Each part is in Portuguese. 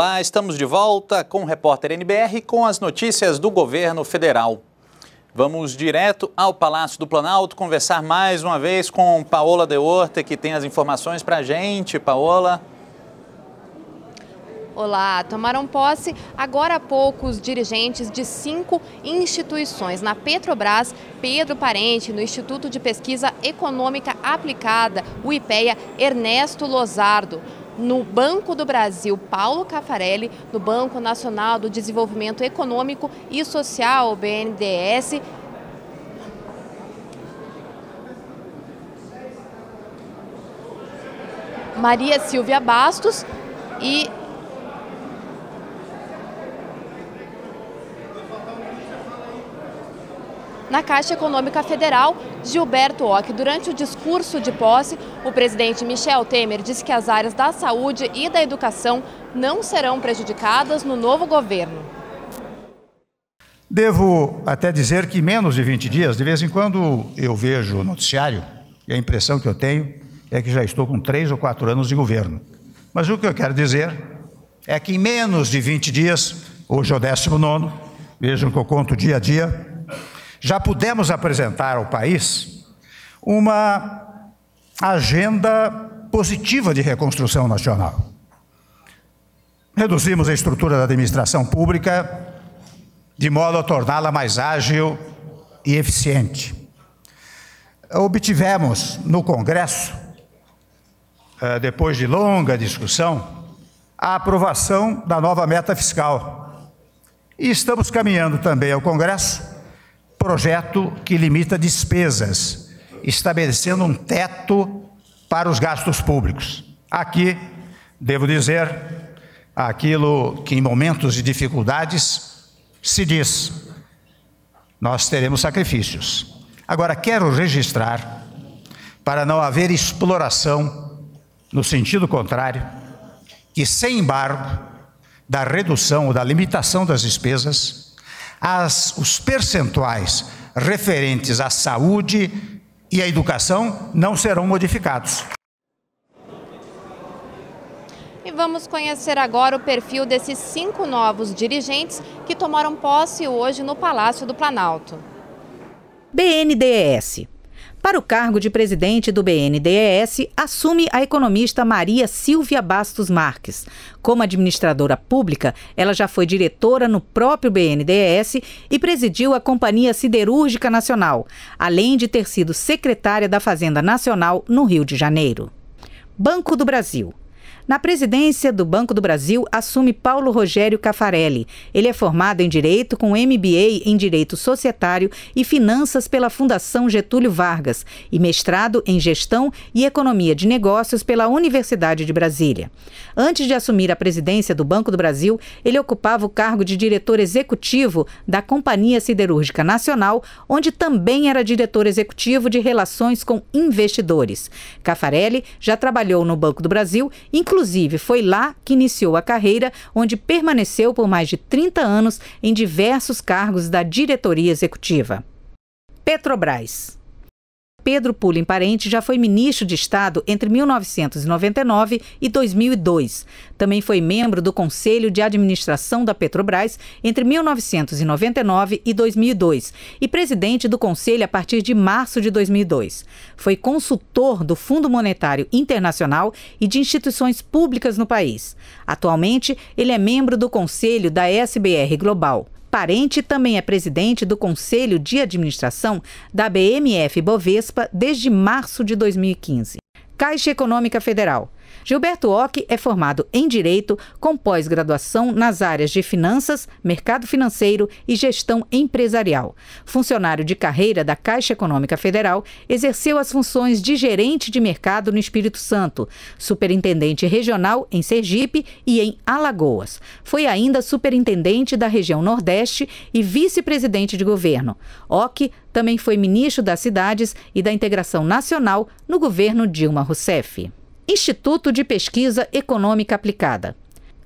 Olá, estamos de volta com o repórter NBR com as notícias do governo federal. Vamos direto ao Palácio do Planalto conversar mais uma vez com Paola De Horta, que tem as informações para a gente. Paola. Olá, tomaram posse agora há pouco os dirigentes de cinco instituições. Na Petrobras, Pedro Parente, no Instituto de Pesquisa Econômica Aplicada, o IPEA, Ernesto Lozardo no Banco do Brasil, Paulo Caffarelli, no Banco Nacional do Desenvolvimento Econômico e Social, BNDES, Maria Silvia Bastos e na Caixa Econômica Federal, Gilberto Ock. Durante o discurso de posse, o presidente Michel Temer disse que as áreas da saúde e da educação não serão prejudicadas no novo governo. Devo até dizer que menos de 20 dias, de vez em quando eu vejo o noticiário e a impressão que eu tenho é que já estou com três ou quatro anos de governo. Mas o que eu quero dizer é que em menos de 20 dias, hoje é o 19, vejam que eu conto dia a dia, já pudemos apresentar ao país uma agenda positiva de reconstrução nacional. Reduzimos a estrutura da administração pública de modo a torná-la mais ágil e eficiente. Obtivemos no Congresso, eh, depois de longa discussão, a aprovação da nova meta fiscal. E estamos caminhando também ao Congresso projeto que limita despesas, estabelecendo um teto para os gastos públicos. Aqui, devo dizer, aquilo que em momentos de dificuldades se diz: nós teremos sacrifícios. Agora, quero registrar, para não haver exploração no sentido contrário, que sem embargo da redução ou da limitação das despesas, as, os percentuais referentes à saúde e à educação não serão modificados. E vamos conhecer agora o perfil desses cinco novos dirigentes que tomaram posse hoje no Palácio do Planalto. BNDES para o cargo de presidente do BNDES, assume a economista Maria Silvia Bastos Marques. Como administradora pública, ela já foi diretora no próprio BNDES e presidiu a Companhia Siderúrgica Nacional, além de ter sido secretária da Fazenda Nacional no Rio de Janeiro. Banco do Brasil. Na presidência do Banco do Brasil assume Paulo Rogério Cafarelli. Ele é formado em Direito com MBA em Direito Societário e Finanças pela Fundação Getúlio Vargas e mestrado em Gestão e Economia de Negócios pela Universidade de Brasília. Antes de assumir a presidência do Banco do Brasil, ele ocupava o cargo de diretor executivo da Companhia Siderúrgica Nacional, onde também era diretor executivo de Relações com Investidores. Cafarelli já trabalhou no Banco do Brasil, inclusive Inclusive, foi lá que iniciou a carreira, onde permaneceu por mais de 30 anos em diversos cargos da diretoria executiva. Petrobras. Pedro Pullen Parente já foi ministro de Estado entre 1999 e 2002. Também foi membro do Conselho de Administração da Petrobras entre 1999 e 2002 e presidente do Conselho a partir de março de 2002. Foi consultor do Fundo Monetário Internacional e de instituições públicas no país. Atualmente, ele é membro do Conselho da SBR Global. Parente também é presidente do Conselho de Administração da BMF Bovespa desde março de 2015. Caixa Econômica Federal Gilberto Ock é formado em Direito, com pós-graduação nas áreas de Finanças, Mercado Financeiro e Gestão Empresarial. Funcionário de carreira da Caixa Econômica Federal, exerceu as funções de gerente de mercado no Espírito Santo, superintendente regional em Sergipe e em Alagoas. Foi ainda superintendente da região Nordeste e vice-presidente de governo. Ock também foi ministro das Cidades e da Integração Nacional no governo Dilma Rousseff. Instituto de Pesquisa Econômica Aplicada.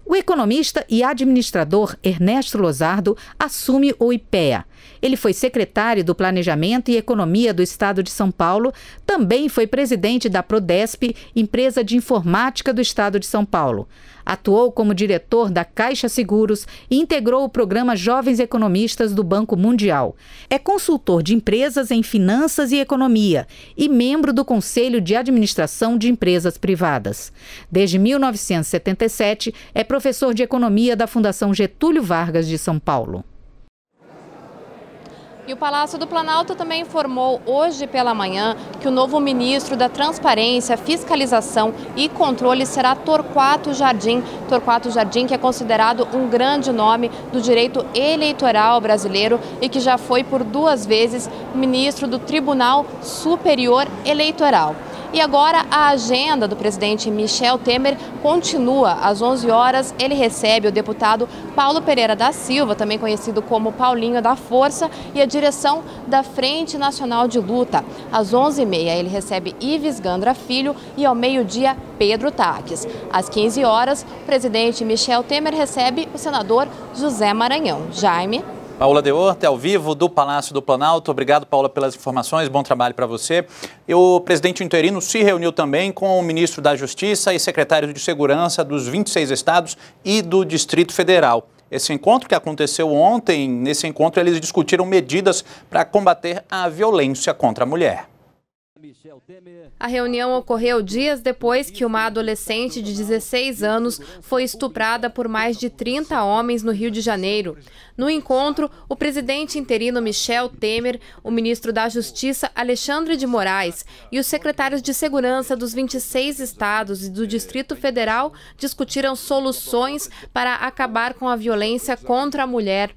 O economista e administrador Ernesto Lozardo assume o IPEA, ele foi secretário do Planejamento e Economia do Estado de São Paulo, também foi presidente da Prodesp, empresa de informática do Estado de São Paulo. Atuou como diretor da Caixa Seguros e integrou o programa Jovens Economistas do Banco Mundial. É consultor de empresas em finanças e economia e membro do Conselho de Administração de Empresas Privadas. Desde 1977, é professor de economia da Fundação Getúlio Vargas de São Paulo. E o Palácio do Planalto também informou hoje pela manhã que o novo ministro da Transparência, Fiscalização e Controle será Torquato Jardim. Torquato Jardim, que é considerado um grande nome do direito eleitoral brasileiro e que já foi por duas vezes ministro do Tribunal Superior Eleitoral. E agora a agenda do presidente Michel Temer continua. Às 11 horas ele recebe o deputado Paulo Pereira da Silva, também conhecido como Paulinho da Força, e a direção da Frente Nacional de Luta. Às 11h30 ele recebe Ives Gandra Filho e ao meio-dia Pedro Taques. Às 15 horas, o presidente Michel Temer recebe o senador José Maranhão. Jaime. Paula de Horta, ao vivo do Palácio do Planalto. Obrigado, Paula, pelas informações. Bom trabalho para você. E o presidente interino se reuniu também com o ministro da Justiça e secretários de Segurança dos 26 estados e do Distrito Federal. Esse encontro que aconteceu ontem, nesse encontro eles discutiram medidas para combater a violência contra a mulher. A reunião ocorreu dias depois que uma adolescente de 16 anos foi estuprada por mais de 30 homens no Rio de Janeiro. No encontro, o presidente interino Michel Temer, o ministro da Justiça Alexandre de Moraes e os secretários de segurança dos 26 estados e do Distrito Federal discutiram soluções para acabar com a violência contra a mulher.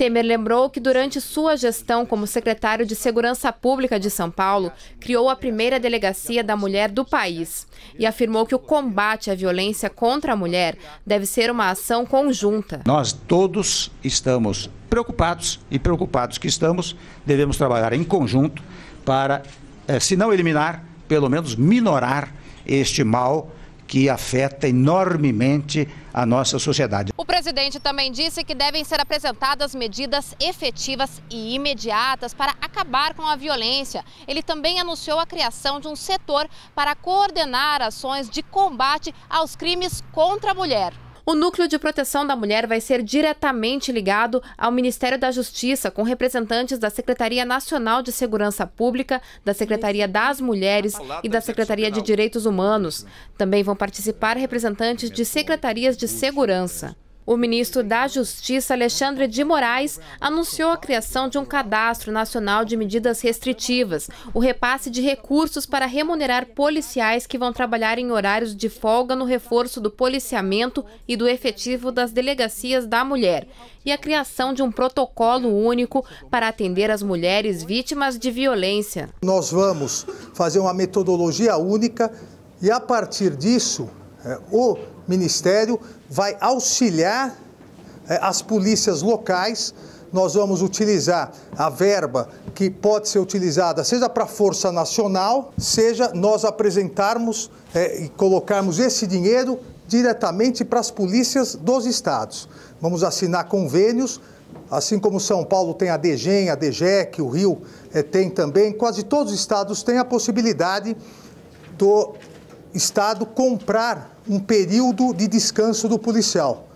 Temer lembrou que durante sua gestão como secretário de Segurança Pública de São Paulo, criou a primeira delegacia da mulher do país e afirmou que o combate à violência contra a mulher deve ser uma ação conjunta. Nós todos estamos preocupados e preocupados que estamos, devemos trabalhar em conjunto para, eh, se não eliminar, pelo menos minorar este mal que afeta enormemente a nossa sociedade. O presidente também disse que devem ser apresentadas medidas efetivas e imediatas para acabar com a violência. Ele também anunciou a criação de um setor para coordenar ações de combate aos crimes contra a mulher. O Núcleo de Proteção da Mulher vai ser diretamente ligado ao Ministério da Justiça, com representantes da Secretaria Nacional de Segurança Pública, da Secretaria das Mulheres e da Secretaria de Direitos Humanos. Também vão participar representantes de secretarias de segurança. O ministro da Justiça, Alexandre de Moraes, anunciou a criação de um cadastro nacional de medidas restritivas, o repasse de recursos para remunerar policiais que vão trabalhar em horários de folga no reforço do policiamento e do efetivo das delegacias da mulher, e a criação de um protocolo único para atender as mulheres vítimas de violência. Nós vamos fazer uma metodologia única e, a partir disso, é, o Ministério vai auxiliar eh, as polícias locais. Nós vamos utilizar a verba que pode ser utilizada, seja para a Força Nacional, seja nós apresentarmos é, e colocarmos esse dinheiro diretamente para as polícias dos estados. Vamos assinar convênios assim como São Paulo tem a DGEM, a DGEC, o Rio é, tem também, quase todos os estados têm a possibilidade do Estado comprar um período de descanso do policial.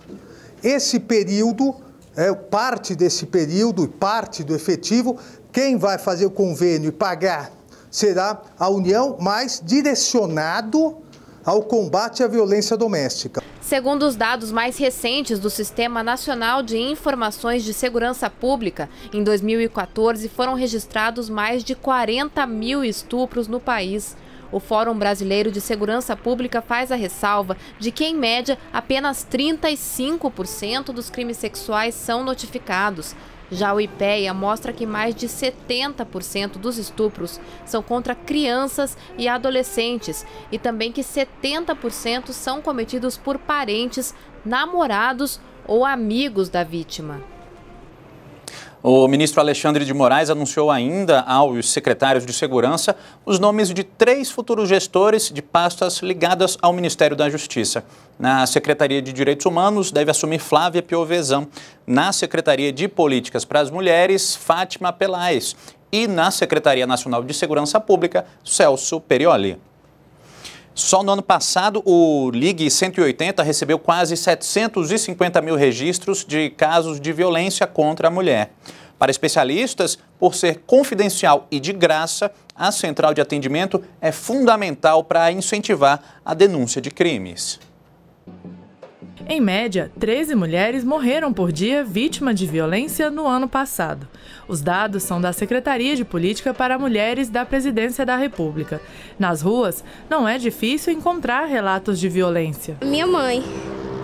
Esse período, é, parte desse período, parte do efetivo, quem vai fazer o convênio e pagar será a União, mas direcionado ao combate à violência doméstica. Segundo os dados mais recentes do Sistema Nacional de Informações de Segurança Pública, em 2014 foram registrados mais de 40 mil estupros no país. O Fórum Brasileiro de Segurança Pública faz a ressalva de que, em média, apenas 35% dos crimes sexuais são notificados. Já o IPEA mostra que mais de 70% dos estupros são contra crianças e adolescentes e também que 70% são cometidos por parentes, namorados ou amigos da vítima. O ministro Alexandre de Moraes anunciou ainda aos secretários de Segurança os nomes de três futuros gestores de pastas ligadas ao Ministério da Justiça. Na Secretaria de Direitos Humanos deve assumir Flávia Piovesan. Na Secretaria de Políticas para as Mulheres, Fátima Pelais. E na Secretaria Nacional de Segurança Pública, Celso Perioli. Só no ano passado, o Ligue 180 recebeu quase 750 mil registros de casos de violência contra a mulher. Para especialistas, por ser confidencial e de graça, a central de atendimento é fundamental para incentivar a denúncia de crimes. Em média, 13 mulheres morreram por dia vítima de violência no ano passado. Os dados são da Secretaria de Política para Mulheres da Presidência da República. Nas ruas, não é difícil encontrar relatos de violência. Minha mãe.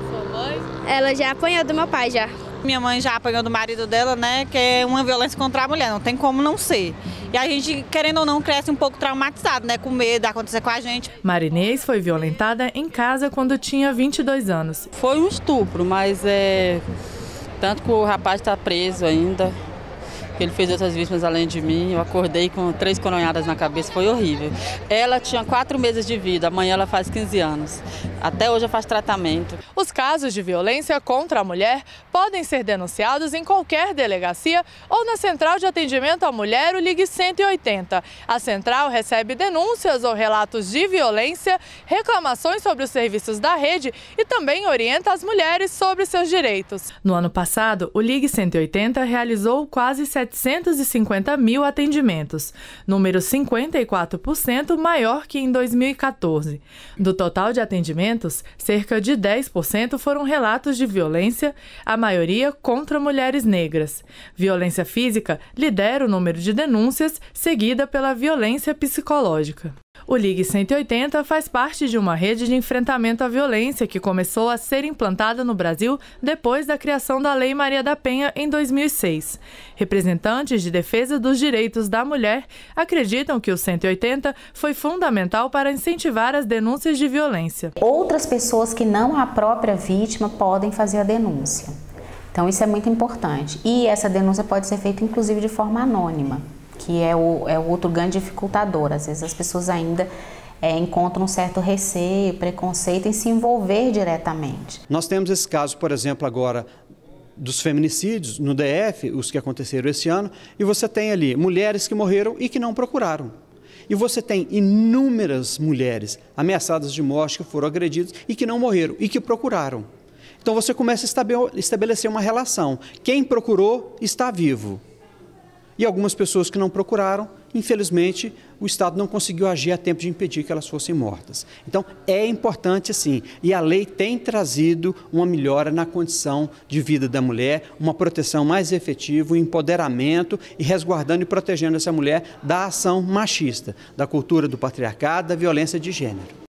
Sua mãe? Ela já apanhou do meu pai já. Minha mãe já apanhou do marido dela, né? Que é uma violência contra a mulher, não tem como não ser. E a gente, querendo ou não, cresce um pouco traumatizado, né? Com medo de acontecer com a gente. Marinês foi violentada em casa quando tinha 22 anos. Foi um estupro, mas é. Tanto que o rapaz está preso ainda que ele fez outras vítimas além de mim. Eu acordei com três coronhadas na cabeça, foi horrível. Ela tinha quatro meses de vida, amanhã ela faz 15 anos. Até hoje ela faz tratamento. Os casos de violência contra a mulher podem ser denunciados em qualquer delegacia ou na Central de Atendimento à Mulher, o Ligue 180. A central recebe denúncias ou relatos de violência, reclamações sobre os serviços da rede e também orienta as mulheres sobre seus direitos. No ano passado, o Ligue 180 realizou quase 700 750 mil atendimentos, número 54% maior que em 2014. Do total de atendimentos, cerca de 10% foram relatos de violência, a maioria contra mulheres negras. Violência física lidera o número de denúncias, seguida pela violência psicológica. O Ligue 180 faz parte de uma rede de enfrentamento à violência que começou a ser implantada no Brasil depois da criação da Lei Maria da Penha em 2006. Representantes de defesa dos direitos da mulher acreditam que o 180 foi fundamental para incentivar as denúncias de violência. Outras pessoas que não a própria vítima podem fazer a denúncia. Então, isso é muito importante. E essa denúncia pode ser feita, inclusive, de forma anônima que é o, é o outro grande dificultador. Às vezes as pessoas ainda é, encontram um certo receio, preconceito em se envolver diretamente. Nós temos esse caso, por exemplo, agora dos feminicídios no DF, os que aconteceram esse ano, e você tem ali mulheres que morreram e que não procuraram. E você tem inúmeras mulheres ameaçadas de morte, que foram agredidas e que não morreram e que procuraram. Então você começa a estabelecer uma relação. Quem procurou está vivo. E algumas pessoas que não procuraram, infelizmente, o Estado não conseguiu agir a tempo de impedir que elas fossem mortas. Então, é importante sim. E a lei tem trazido uma melhora na condição de vida da mulher, uma proteção mais efetiva, um empoderamento e resguardando e protegendo essa mulher da ação machista, da cultura do patriarcado, da violência de gênero.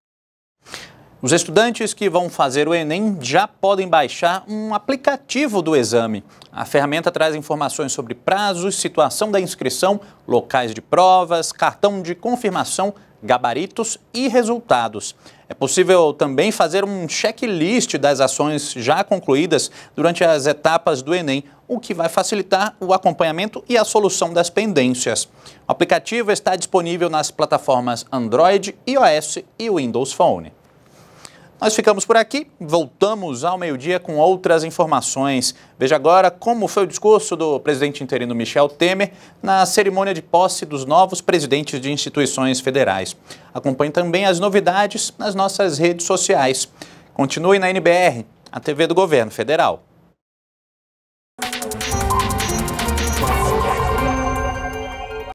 Os estudantes que vão fazer o Enem já podem baixar um aplicativo do exame. A ferramenta traz informações sobre prazos, situação da inscrição, locais de provas, cartão de confirmação, gabaritos e resultados. É possível também fazer um checklist das ações já concluídas durante as etapas do Enem, o que vai facilitar o acompanhamento e a solução das pendências. O aplicativo está disponível nas plataformas Android, iOS e Windows Phone. Nós ficamos por aqui, voltamos ao meio-dia com outras informações. Veja agora como foi o discurso do presidente interino Michel Temer na cerimônia de posse dos novos presidentes de instituições federais. Acompanhe também as novidades nas nossas redes sociais. Continue na NBR, a TV do Governo Federal.